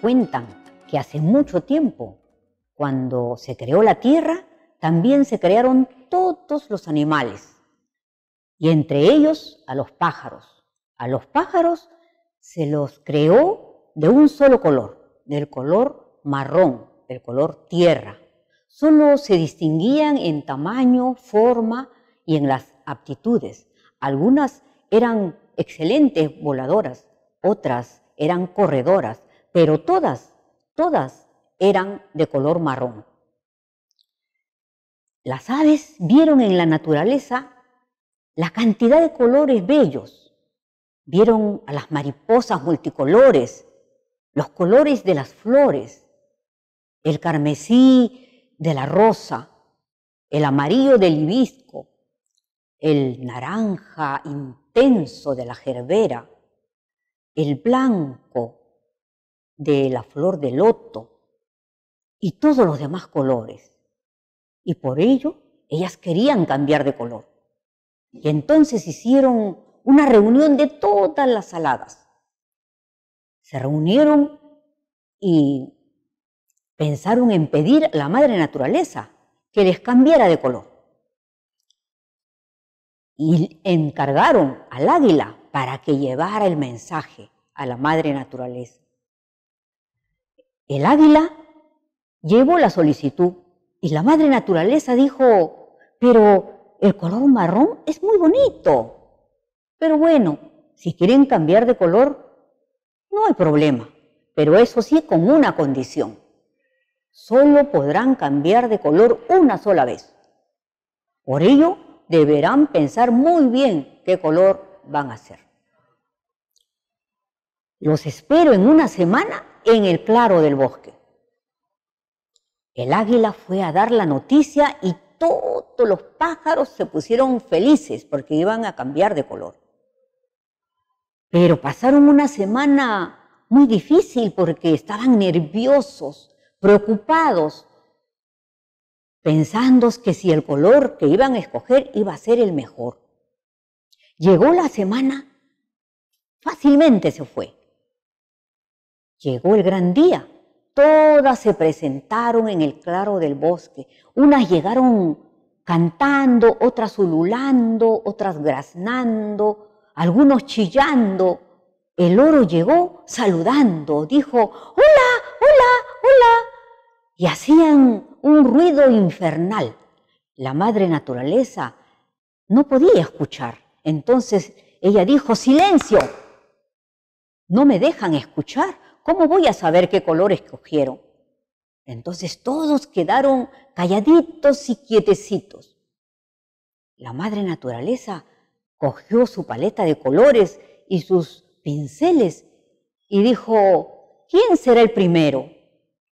cuentan que hace mucho tiempo, cuando se creó la tierra, también se crearon todos los animales, y entre ellos a los pájaros. A los pájaros se los creó de un solo color, del color marrón, del color tierra. Solo se distinguían en tamaño, forma y en las aptitudes. Algunas eran excelentes voladoras, otras eran corredoras, pero todas, todas eran de color marrón. Las aves vieron en la naturaleza la cantidad de colores bellos, vieron a las mariposas multicolores, los colores de las flores, el carmesí de la rosa, el amarillo del hibisco, el naranja intenso de la gerbera, el blanco de la flor de loto y todos los demás colores. Y por ello ellas querían cambiar de color. Y entonces hicieron una reunión de todas las aladas. Se reunieron y pensaron en pedir a la madre naturaleza que les cambiara de color. Y encargaron al águila para que llevara el mensaje a la madre naturaleza. El águila llevó la solicitud y la madre naturaleza dijo, pero el color marrón es muy bonito. Pero bueno, si quieren cambiar de color, no hay problema, pero eso sí con una condición. Solo podrán cambiar de color una sola vez. Por ello, deberán pensar muy bien qué color van a ser. Los espero en una semana en el claro del bosque. El águila fue a dar la noticia y todos los pájaros se pusieron felices porque iban a cambiar de color. Pero pasaron una semana muy difícil porque estaban nerviosos, preocupados, pensando que si el color que iban a escoger iba a ser el mejor. Llegó la semana, fácilmente se fue. Llegó el gran día. Todas se presentaron en el claro del bosque. Unas llegaron cantando, otras ululando, otras graznando, algunos chillando. El oro llegó saludando, dijo, hola, hola, hola, y hacían un ruido infernal. La madre naturaleza no podía escuchar. Entonces ella dijo, silencio, no me dejan escuchar, ¿Cómo voy a saber qué colores cogieron? Entonces todos quedaron calladitos y quietecitos. La madre naturaleza cogió su paleta de colores y sus pinceles y dijo, ¿quién será el primero?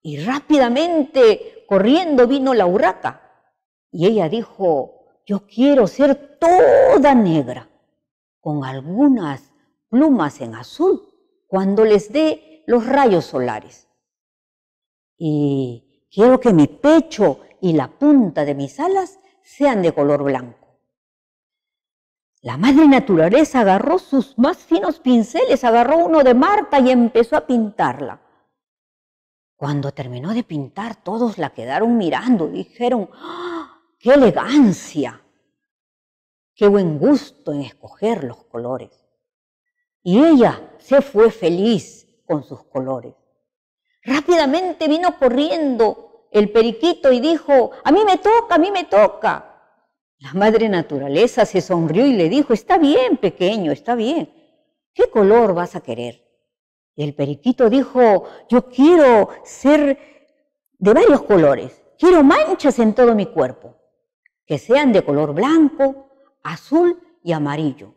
Y rápidamente, corriendo, vino la urraca, Y ella dijo, yo quiero ser toda negra, con algunas plumas en azul, cuando les dé los rayos solares. Y quiero que mi pecho y la punta de mis alas sean de color blanco. La madre naturaleza agarró sus más finos pinceles, agarró uno de Marta y empezó a pintarla. Cuando terminó de pintar, todos la quedaron mirando, y dijeron, ¡Ah! ¡qué elegancia! ¡Qué buen gusto en escoger los colores! Y ella se fue feliz con sus colores. Rápidamente vino corriendo el periquito y dijo, a mí me toca, a mí me toca. La madre naturaleza se sonrió y le dijo, está bien, pequeño, está bien. ¿Qué color vas a querer? Y el periquito dijo, yo quiero ser de varios colores, quiero manchas en todo mi cuerpo, que sean de color blanco, azul y amarillo.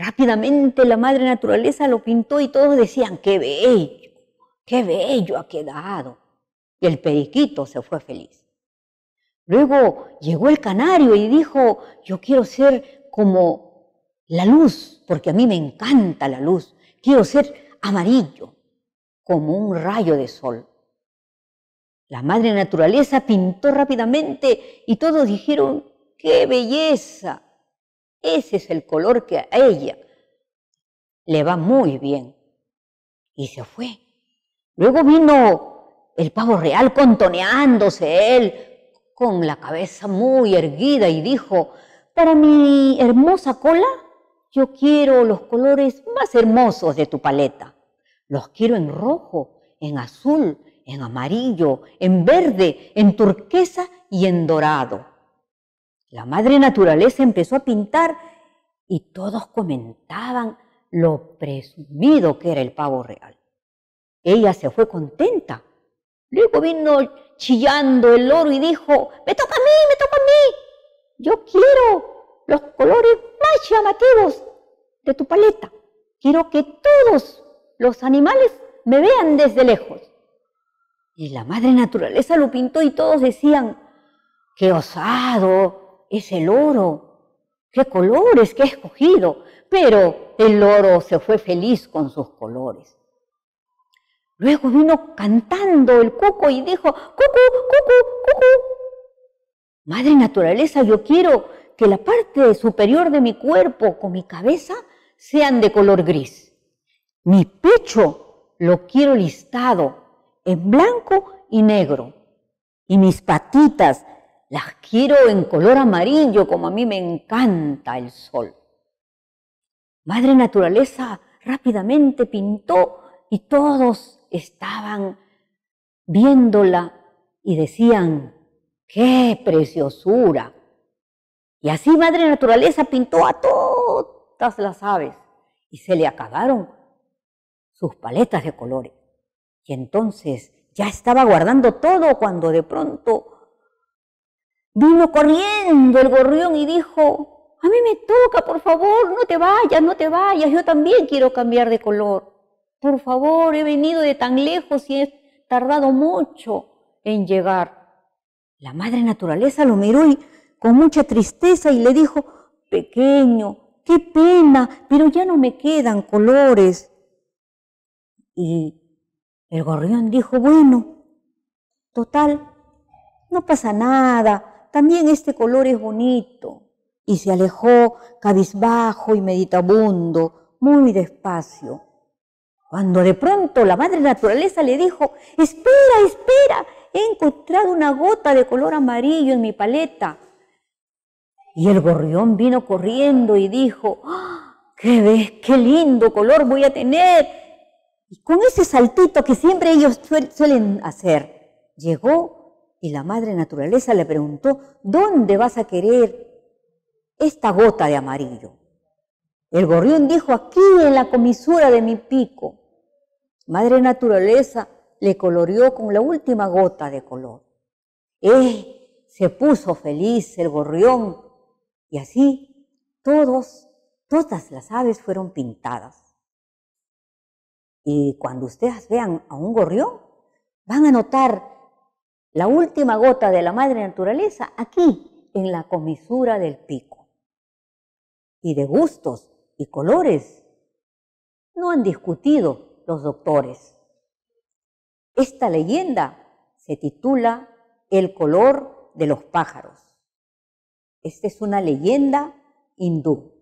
Rápidamente la madre naturaleza lo pintó y todos decían, qué bello, qué bello ha quedado. Y el periquito se fue feliz. Luego llegó el canario y dijo, yo quiero ser como la luz, porque a mí me encanta la luz. Quiero ser amarillo, como un rayo de sol. La madre naturaleza pintó rápidamente y todos dijeron, ¡qué belleza! Ese es el color que a ella le va muy bien. Y se fue. Luego vino el pavo real contoneándose él con la cabeza muy erguida y dijo, para mi hermosa cola, yo quiero los colores más hermosos de tu paleta. Los quiero en rojo, en azul, en amarillo, en verde, en turquesa y en dorado. La madre naturaleza empezó a pintar y todos comentaban lo presumido que era el pavo real. Ella se fue contenta. Luego vino chillando el loro y dijo, me toca a mí, me toca a mí. Yo quiero los colores más llamativos de tu paleta. Quiero que todos los animales me vean desde lejos. Y la madre naturaleza lo pintó y todos decían, qué osado, es el oro. ¡Qué colores que he escogido! Pero el oro se fue feliz con sus colores. Luego vino cantando el cuco y dijo, cucu, cucu, cucu. Madre naturaleza, yo quiero que la parte superior de mi cuerpo con mi cabeza sean de color gris. Mi pecho lo quiero listado en blanco y negro. Y mis patitas las quiero en color amarillo como a mí me encanta el sol. Madre Naturaleza rápidamente pintó y todos estaban viéndola y decían, ¡qué preciosura! Y así Madre Naturaleza pintó a todas las aves y se le acabaron sus paletas de colores. Y entonces ya estaba guardando todo cuando de pronto Vino corriendo el gorrión y dijo, a mí me toca, por favor, no te vayas, no te vayas, yo también quiero cambiar de color. Por favor, he venido de tan lejos y he tardado mucho en llegar. La madre naturaleza lo miró con mucha tristeza y le dijo, pequeño, qué pena, pero ya no me quedan colores. Y el gorrión dijo, bueno, total, no pasa nada, también este color es bonito. Y se alejó cabizbajo y meditabundo, muy despacio. Cuando de pronto la madre naturaleza le dijo, espera, espera, he encontrado una gota de color amarillo en mi paleta. Y el gorrión vino corriendo y dijo, ¡Ah! ¿qué ves? ¡Qué lindo color voy a tener! Y con ese saltito que siempre ellos suelen hacer, llegó y la madre naturaleza le preguntó, ¿dónde vas a querer esta gota de amarillo? El gorrión dijo, aquí en la comisura de mi pico. Madre naturaleza le coloreó con la última gota de color. ¡Eh! Se puso feliz el gorrión. Y así todas las aves fueron pintadas. Y cuando ustedes vean a un gorrión, van a notar la última gota de la madre naturaleza aquí, en la comisura del pico. Y de gustos y colores no han discutido los doctores. Esta leyenda se titula El color de los pájaros. Esta es una leyenda hindú.